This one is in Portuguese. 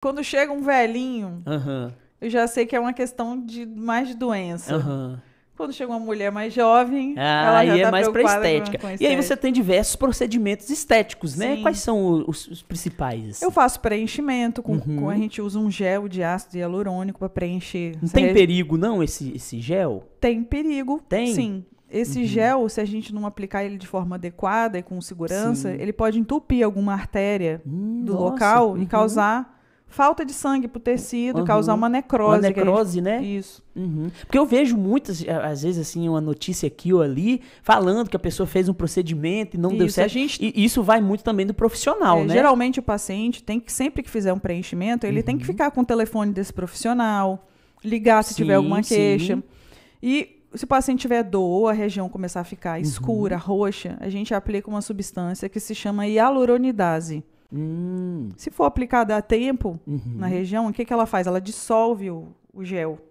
Quando chega um velhinho, uhum. eu já sei que é uma questão de mais de doença. Uhum. Quando chega uma mulher mais jovem, ah, ela já aí é tá mais para estética. estética. E aí você tem diversos procedimentos estéticos, né? Sim. Quais são os, os principais? Assim? Eu faço preenchimento, com, uhum. com, a gente usa um gel de ácido hialurônico para preencher. Não tem perigo não esse, esse gel? Tem perigo. Tem. Sim. Esse uhum. gel, se a gente não aplicar ele de forma adequada e com segurança, Sim. ele pode entupir alguma artéria hum, do nossa, local uhum. e causar falta de sangue para o tecido, uhum. causar uma necrose. Uma necrose, gente... né? Isso. Uhum. Porque eu vejo muitas, é, às vezes, assim, uma notícia aqui ou ali, falando que a pessoa fez um procedimento e não isso, deu certo. Gente... E isso vai muito também do profissional, é, né? Geralmente o paciente tem que, sempre que fizer um preenchimento, ele uhum. tem que uhum. ficar com o telefone desse profissional, ligar se sim, tiver alguma queixa. Sim. E se o paciente tiver dor, a região começar a ficar uhum. escura, roxa, a gente aplica uma substância que se chama hialuronidase. Hum. Se for aplicada a tempo uhum. na região, o que, que ela faz? Ela dissolve o, o gel.